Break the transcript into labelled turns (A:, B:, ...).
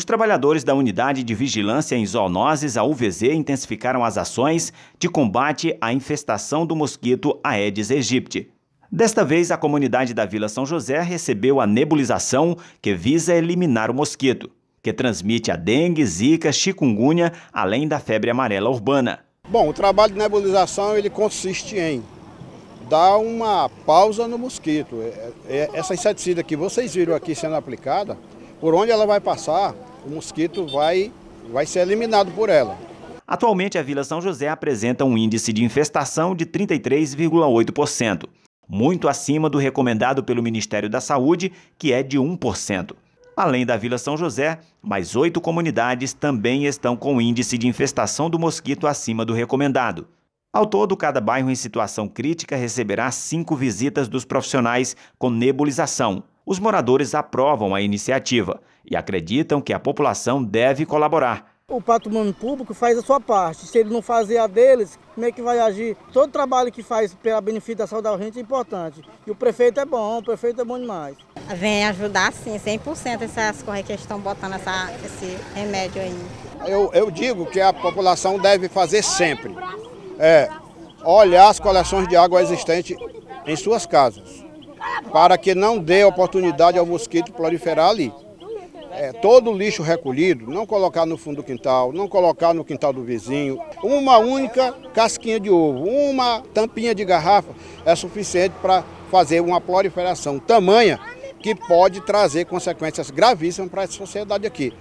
A: Os trabalhadores da Unidade de Vigilância em Zoonoses, a UVZ, intensificaram as ações de combate à infestação do mosquito Aedes aegypti. Desta vez, a comunidade da Vila São José recebeu a nebulização que visa eliminar o mosquito, que transmite a dengue, zika, chikungunya, além da febre amarela urbana.
B: Bom, o trabalho de nebulização ele consiste em dar uma pausa no mosquito. É, é, essa inseticida que vocês viram aqui sendo aplicada, por onde ela vai passar, o mosquito vai, vai ser eliminado por ela.
A: Atualmente, a Vila São José apresenta um índice de infestação de 33,8%, muito acima do recomendado pelo Ministério da Saúde, que é de 1%. Além da Vila São José, mais oito comunidades também estão com índice de infestação do mosquito acima do recomendado. Ao todo, cada bairro em situação crítica receberá cinco visitas dos profissionais com nebulização, os moradores aprovam a iniciativa e acreditam que a população deve colaborar.
C: O patrimônio público faz a sua parte. Se ele não fazer a deles, como é que vai agir? Todo trabalho que faz pela benefitação da gente é importante. E o prefeito é bom, o prefeito é bom demais. Vem ajudar sim, 100% essas correias que estão botando essa, esse remédio aí.
B: Eu, eu digo que a população deve fazer sempre. É, olhar as coleções de água existentes em suas casas para que não dê oportunidade ao mosquito proliferar ali. É, todo o lixo recolhido, não colocar no fundo do quintal, não colocar no quintal do vizinho. Uma única casquinha de ovo, uma tampinha de garrafa é suficiente para fazer uma proliferação tamanha que pode trazer consequências gravíssimas para a sociedade aqui.